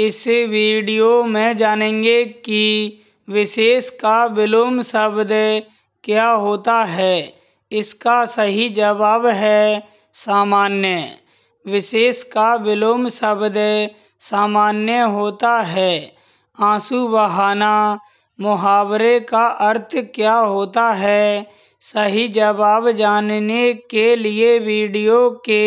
इस वीडियो में जानेंगे कि विशेष का विलोम शब्द क्या होता है इसका सही जवाब है सामान्य विशेष का विलोम शब्द सामान्य होता है आंसू बहाना मुहावरे का अर्थ क्या होता है सही जवाब जानने के लिए वीडियो के